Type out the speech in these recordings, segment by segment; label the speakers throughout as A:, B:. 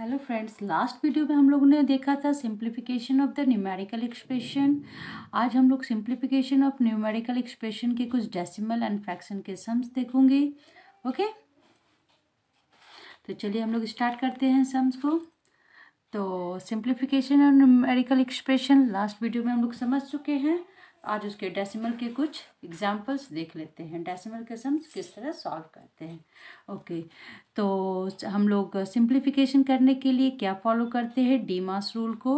A: Hello friends last video में हम लोगों ने देखा था simplification of the numerical expression आज हम लोग सिंप्लीफिकेशन ऑफ न्यूमेरिकल एक्सप्रेशन के कुछ डेसिमल एंड फ्रैक्शन के सम्स देखूंगी ओके तो चलिए हम लोग स्टार्ट करते हैं सम्स को तो simplification of numerical expression last video में हम लोग समझ चुके हैं आज उसके डेसिमल के कुछ एग्जाम्पल्स देख लेते हैं डेसिमल के सम्स किस तरह सॉल्व करते हैं ओके तो हम लोग सिंप्लीफिकेशन करने के लिए क्या फॉलो करते हैं डीमास रूल को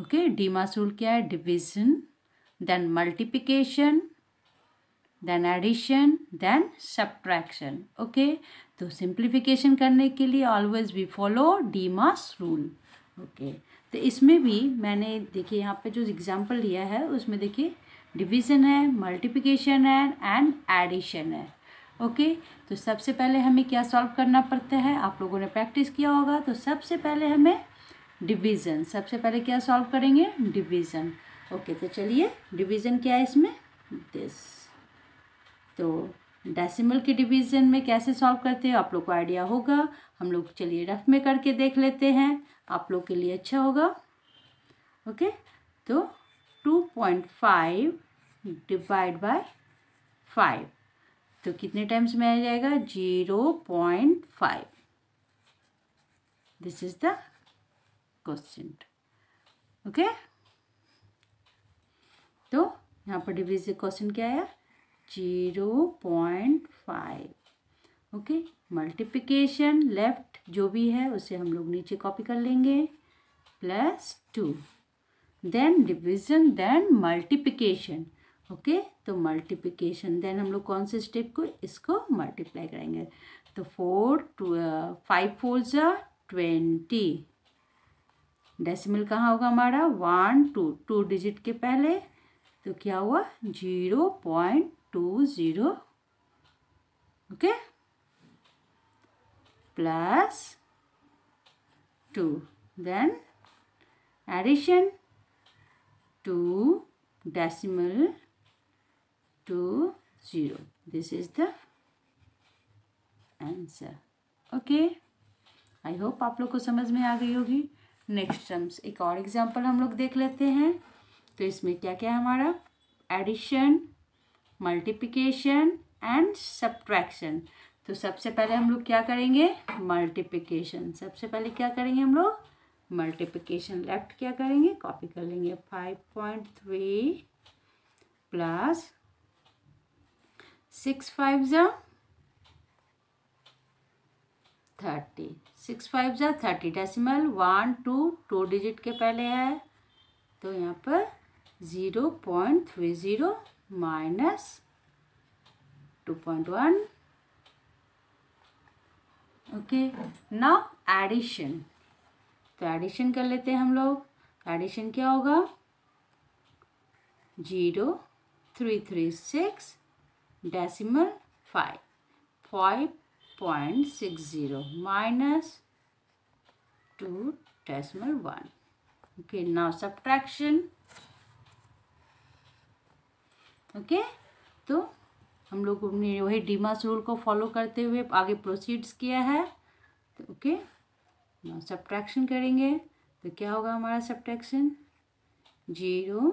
A: ओके डीमास रूल क्या है division then multiplication then addition then subtraction okay तो सिंप्लीफिकेशन करने के लिए always we follow DMAS rule okay तो इसमें भी मैंने देखिए यहाँ पे जो एग्जाम्पल लिया है उसमें देखिए डिवीज़न है मल्टीप्लिकेशन है एंड एडिशन है ओके तो सबसे पहले हमें क्या सॉल्व करना पड़ता है आप लोगों ने प्रैक्टिस किया होगा तो सबसे पहले हमें डिवीज़न सबसे पहले क्या सॉल्व करेंगे डिवीज़न ओके तो चलिए डिवीज़न क्या है इसमें दिस तो डेसिमल के डिवीज़न में कैसे सॉल्व करते हैं आप लोग को आइडिया होगा हम लोग चलिए रफ में करके देख लेते हैं आप लोग के लिए अच्छा होगा ओके तो two point five divide by five तो कितने टाइम्स में आ जाएगा zero point five this is the question okay तो यहाँ पर डिविज क्वेश्चन क्या आया zero point five okay multiplication left जो भी है उसे हम लोग नीचे कॉपी कर लेंगे plus two then division then multiplication okay तो मल्टीप्लिकेशन देन हम लोग कौन से स्टेप को इसको मल्टीप्लाई करेंगे तो फोर टू फाइव फोर ज़ा ट्वेंटी डेसिमल कहाँ होगा हमारा वन टू टू डिजिट के पहले तो क्या हुआ zero point two zero okay plus 2. Then addition 2 decimal 2 0. This is the answer okay I hope आप लोग को समझ में आ गई होगी नेक्स्ट टर्म्स एक और एग्जांपल हम लोग देख लेते हैं तो इसमें क्या क्या है हमारा एडिशन मल्टीप्लिकेशन एंड सब्ट्रैक्शन तो सबसे पहले हम लोग क्या करेंगे मल्टीप्लिकेशन सबसे पहले क्या करेंगे हम लोग मल्टीप्लिकेशन लेफ्ट क्या करेंगे कॉपी कर लेंगे five point three plus six five ज़ा थर्टी सिक्स फाइव ज़ा thirty decimal one two two digit के पहले है तो यहाँ पर zero point three zero minus two point one okay now addition तो एडिशन कर लेते हैं हम लोग एडिशन क्या होगा zero three three six decimal five five point six zero minus two decimal one okay now subtraction okay तो हम लोग ने वही डीमास रूल को फॉलो करते हुए आगे प्रोसीड्स किया है तो ओके सब्ट्रैक्शन करेंगे तो क्या होगा हमारा subtraction zero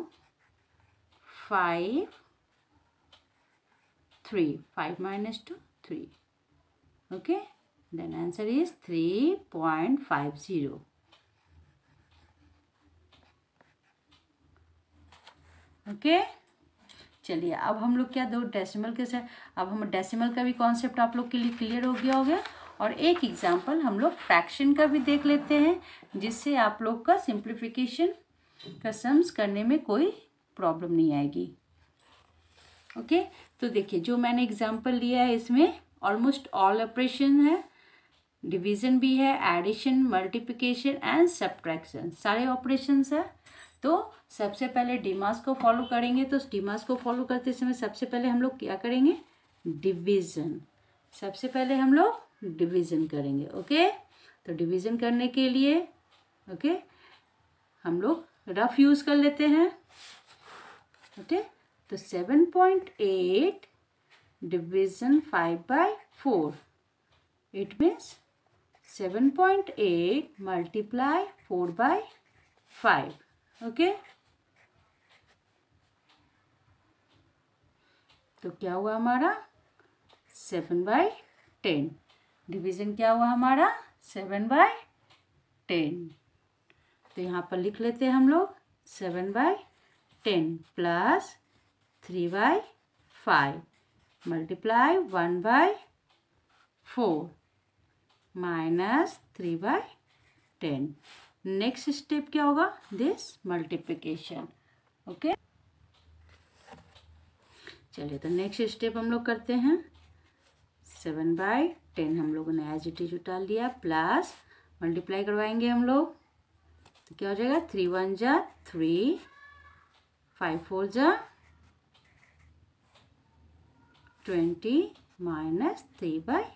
A: five three five minus two three okay then answer is three point five zero okay चलिए अब हम लोग क्या दो डेसिमल के साथ अब हम डेसिमल का भी कॉन्सेप्ट आप लोग के लिए क्लियर हो गया हो गया और एक एग्जाम्पल हम लोग फ्रैक्शन का भी देख लेते हैं जिससे आप लोग का सिंप्लीफिकेशन का सम्स करने में कोई प्रॉब्लम नहीं आएगी ओके okay? तो देखिए जो मैंने एग्जाम्पल लिया है इसमें ऑलमोस्ट ऑल ऑपरेशन है डिवीजन भी है एडिशन मल्टीप्लिकेशन एंड सब्ट्रैक्शन सारे ऑपरेशंस है तो सबसे पहले डिमास को फॉलो करेंगे तो डिमास को फॉलो करते समय सबसे पहले हम लोग क्या करेंगे डिवीजन सबसे पहले हम लोग डिवीजन करेंगे ओके तो डिवीजन करने के लिए ओके हम लोग रफ यूज़ कर लेते हैं ओके तो seven point eight division five by four it means seven point eight multiply four by five okay तो क्या हुआ हमारा सेवन बाय टेन डिवीजन क्या हुआ हमारा सेवन बाय टेन तो यहाँ पर लिख लेते हैं हम लोग seven by ten plus three by five multiply one by four minus three by ten next step क्या होगा दिस मल्टीप्लिकेशन ओके चलिए तो नेक्स्ट स्टेप हम लोग करते हैं सेवन बाय टेन हम लोगों ने एज इट इज उठा लिया प्लस मल्टीप्लाई करवाएंगे हम लोग तो क्या हो जाएगा थ्री वन जा थ्री फाइव फोर जा twenty minus three by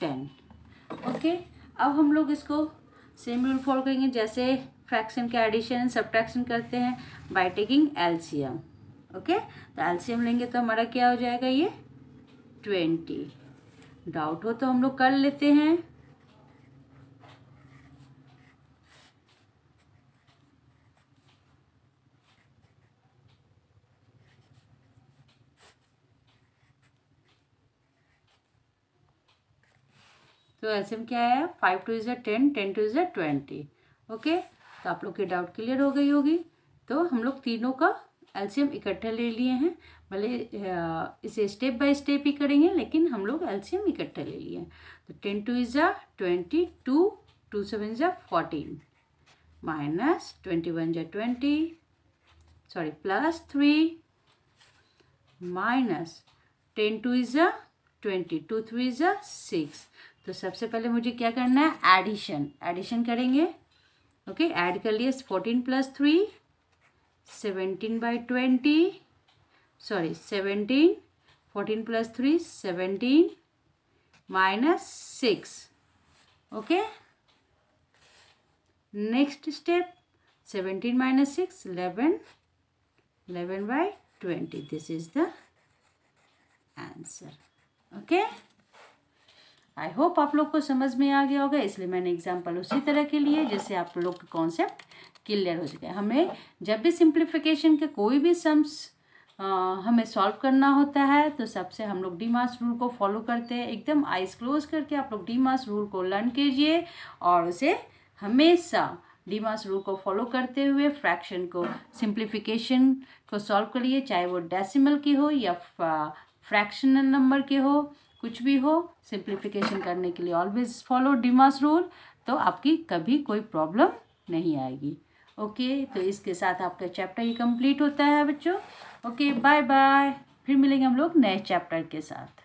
A: ten okay अब हम लोग इसको सेम रूल फॉलो करेंगे जैसे फ्रैक्शन का एडिशन सब्ट्रैक्शन करते हैं बाय टेकिंग एल्शियम ओके तो एल्शियम लेंगे तो हमारा क्या हो जाएगा ये ट्वेंटी डाउट हो तो हम लोग कर लेते हैं तो एल्सियम क्या है five two is ten ten two is twenty okay तो आप लोग की डाउट क्लियर हो गई होगी तो हम लोग तीनों का एल्सियम इकट्ठे ले लिए हैं भले इसे स्टेप बाय स्टेप ही करेंगे लेकिन हम लोग एल्सियम इकट्ठे ले लिए हैं तो ten two is twenty two two seven is fourteen minus twenty one जै twenty sorry plus three minus ten two is twenty two three is six तो सबसे पहले मुझे क्या करना है एडिशन एडिशन करेंगे ओके ऐड कर लिए fourteen plus three seventeen by twenty sorry seventeen fourteen plus three seventeen minus six okay next step seventeen minus six eleven eleven by twenty this is the answer okay I hope आप लोग को समझ में आ गया होगा इसलिए मैंने example उसी तरह के लिए जिससे आप लोग का कॉन्सेप्ट क्लियर हो सके हमें जब भी सिंप्लीफिकेशन के कोई भी सम्स हमें सॉल्व करना होता है तो सबसे हम लोग डी मास रूल को फॉलो करते हैं एकदम आइज क्लोज करके आप लोग डी मास रूल को लर्न कीजिए और उसे हमेशा डी मास रूल को फॉलो करते हुए फ्रैक्शन को सिंप्लीफिकेशन को सॉल्व करिए चाहे वो डेसिमल की हो या फ्रैक्शनल नंबर के हो कुछ भी हो सिंप्लीफिकेशन करने के लिए ऑलवेज फॉलो डिमास रूल तो आपकी कभी कोई प्रॉब्लम नहीं आएगी ओके okay, तो इसके साथ आपका चैप्टर ही कंप्लीट होता है बच्चों ओके बाय बाय फिर मिलेंगे हम लोग नए चैप्टर के साथ